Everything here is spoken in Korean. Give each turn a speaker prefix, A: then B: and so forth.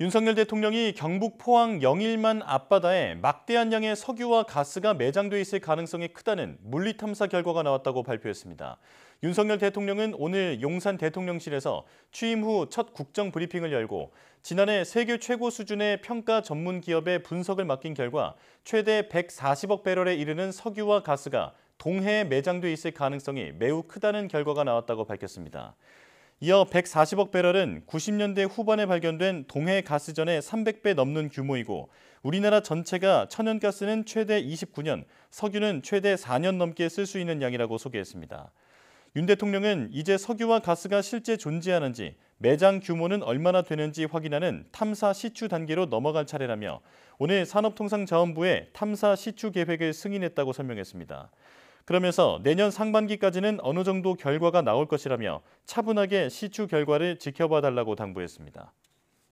A: 윤석열 대통령이 경북 포항 영일만 앞바다에 막대한 양의 석유와 가스가 매장돼 있을 가능성이 크다는 물리탐사 결과가 나왔다고 발표했습니다. 윤석열 대통령은 오늘 용산 대통령실에서 취임 후 첫 국정 브리핑을 열고 지난해 세계 최고 수준의 평가 전문 기업의 분석을 맡긴 결과 최대 140억 배럴에 이르는 석유와 가스가 동해에 매장돼 있을 가능성이 매우 크다는 결과가 나왔다고 밝혔습니다. 이어 140억 배럴은 90년대 후반에 발견된 동해 가스전의 300배 넘는 규모이고 우리나라 전체가 천연가스는 최대 29년, 석유는 최대 4년 넘게 쓸 수 있는 양이라고 소개했습니다. 윤 대통령은 이제 석유와 가스가 실제 존재하는지 매장 규모는 얼마나 되는지 확인하는 탐사 시추 단계로 넘어갈 차례라며 오늘 산업통상자원부에 탐사 시추 계획을 승인했다고 설명했습니다. 그러면서 내년 상반기까지는 어느 정도 결과가 나올 것이라며 차분하게 시추 결과를 지켜봐 달라고 당부했습니다.